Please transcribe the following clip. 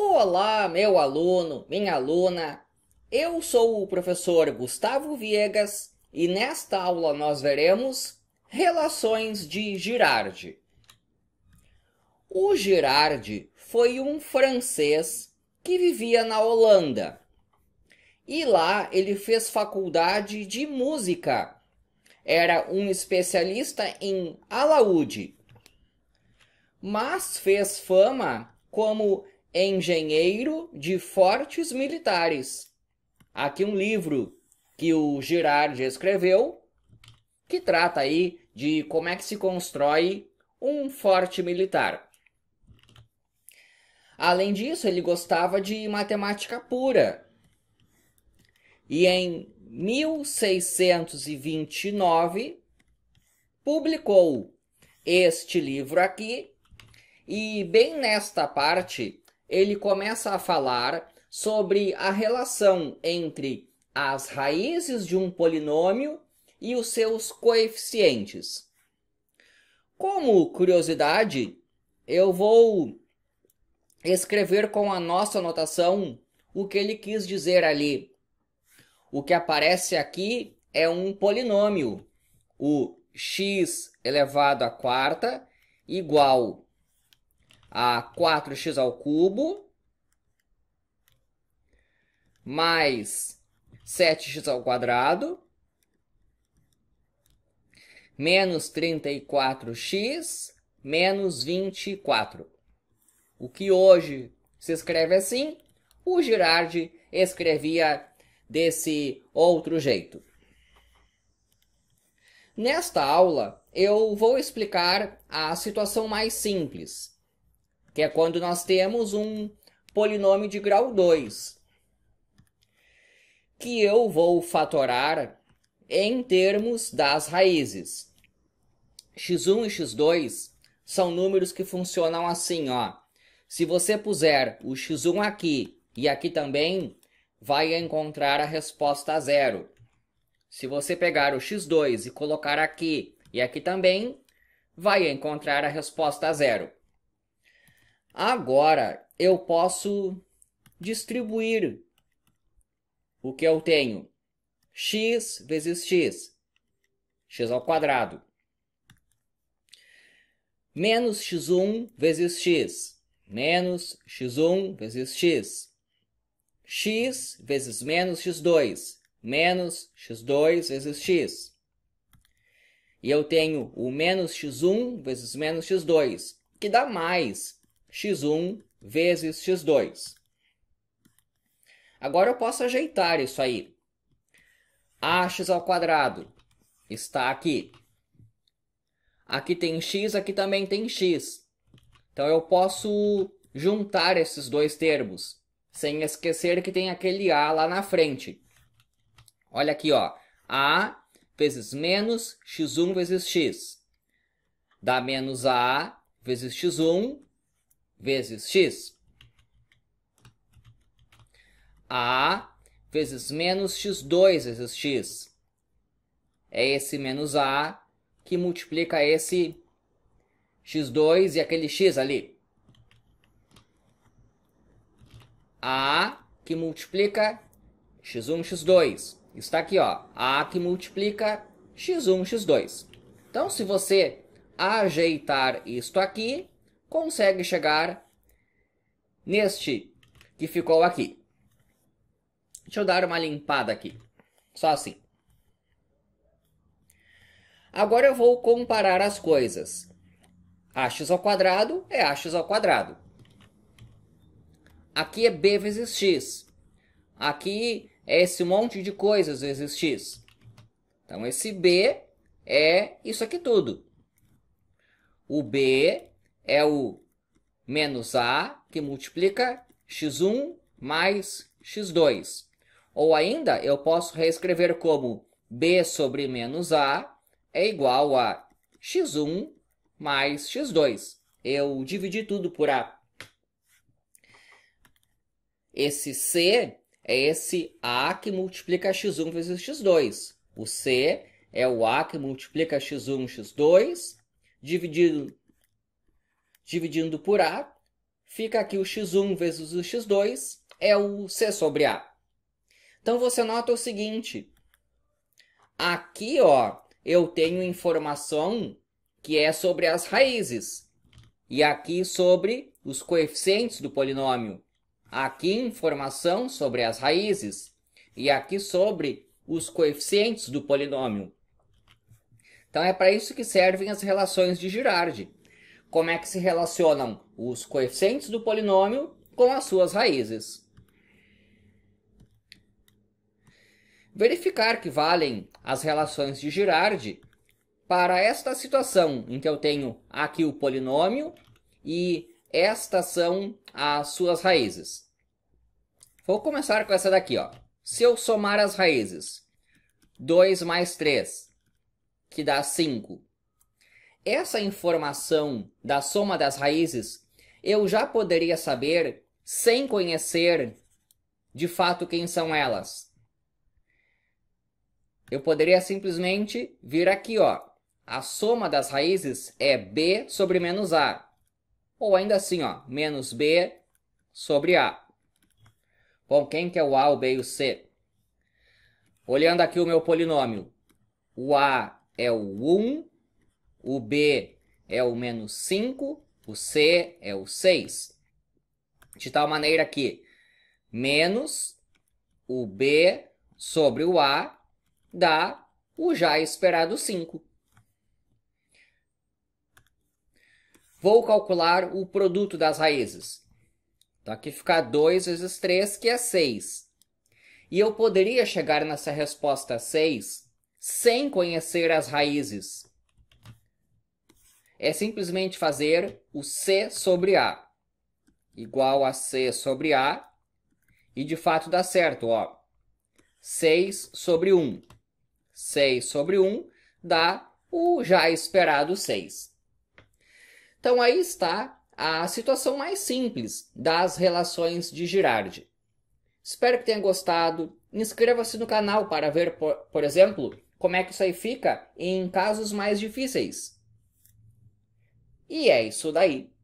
Olá, meu aluno, minha aluna. Eu sou o professor Gustavo Viegas e nesta aula nós veremos relações de Girardi. O Girardi foi um francês que vivia na Holanda. E lá ele fez faculdade de música. Era um especialista em alaúde, mas fez fama como Engenheiro de Fortes Militares. Aqui um livro que o Girard escreveu, que trata aí de como é que se constrói um forte militar. Além disso, ele gostava de matemática pura. E em 1629 publicou este livro aqui, e bem nesta parte ele começa a falar sobre a relação entre as raízes de um polinômio e os seus coeficientes. Como curiosidade, eu vou escrever com a nossa notação o que ele quis dizer ali. O que aparece aqui é um polinômio, o x elevado à quarta igual a 4x ao cubo mais 7x ao quadrado menos 34x menos 24. O que hoje se escreve assim, o Girardi escrevia desse outro jeito. Nesta aula, eu vou explicar a situação mais simples, que é quando nós temos um polinômio de grau 2, que eu vou fatorar em termos das raízes. x1 e x2 são números que funcionam assim, ó. Se você puser o x1 aqui e aqui também, vai encontrar a resposta zero. Se você pegar o x2 e colocar aqui e aqui também, vai encontrar a resposta zero. Agora eu posso distribuir o que eu tenho. x vezes x, x ao quadrado. Menos x1 vezes x, menos x1 vezes x. x vezes menos x2, menos x2 vezes x. E eu tenho o menos x1 vezes menos x2, que dá mais x1 vezes x2. Agora eu posso ajeitar isso aí. ax ao quadrado está aqui. Aqui tem x, aqui também tem x. Então eu posso juntar esses dois termos, sem esquecer que tem aquele a lá na frente. Olha aqui, ó. a vezes menos x1 vezes x. Dá menos a vezes x1 vezes x. A vezes menos x2 vezes x. É esse menos A que multiplica esse x2 e aquele x ali. A que multiplica x1, x2. Está aqui, ó. A que multiplica x1, x2. Então, se você ajeitar isto aqui, consegue chegar neste que ficou aqui. Deixa eu dar uma limpada aqui. Só assim. Agora eu vou comparar as coisas. Ax ao quadrado é ax ao quadrado. Aqui é b vezes x. Aqui é esse monte de coisas vezes x. Então, esse b é isso aqui tudo. O b é o menos A, que multiplica x1 mais x2. Ou ainda, eu posso reescrever como b sobre menos a é igual a x1 mais x2. Eu dividi tudo por a. Esse c é esse a que multiplica x1 vezes x2. O c é o a que multiplica x1, x2, dividido Dividindo por A, fica aqui o x1 vezes o x2, é o C sobre A. Então, você nota o seguinte. Aqui, ó, eu tenho informação que é sobre as raízes. E aqui sobre os coeficientes do polinômio. Aqui, informação sobre as raízes. E aqui sobre os coeficientes do polinômio. Então, é para isso que servem as relações de Girardi como é que se relacionam os coeficientes do polinômio com as suas raízes. Verificar que valem as relações de Girardi para esta situação em que eu tenho aqui o polinômio e estas são as suas raízes. Vou começar com essa daqui. Ó. Se eu somar as raízes, 2 mais 3, que dá 5, essa informação da soma das raízes eu já poderia saber sem conhecer de fato quem são elas. Eu poderia simplesmente vir aqui, ó. A soma das raízes é b sobre menos a. Ou ainda assim, ó, menos b sobre a. Bom, quem que é o a, o b e o c? Olhando aqui o meu polinômio. O a é o 1 o B é o menos 5, o C é o 6. De tal maneira que menos o B sobre o A dá o já esperado 5. Vou calcular o produto das raízes. Então aqui fica 2 vezes 3, que é 6. E eu poderia chegar nessa resposta 6 sem conhecer as raízes é simplesmente fazer o C sobre A igual a C sobre A. E de fato dá certo, ó. 6 sobre 1. 6 sobre 1 dá o já esperado 6. Então aí está a situação mais simples das relações de Girardi. Espero que tenha gostado. Inscreva-se no canal para ver, por, por exemplo, como é que isso aí fica em casos mais difíceis. E é isso daí.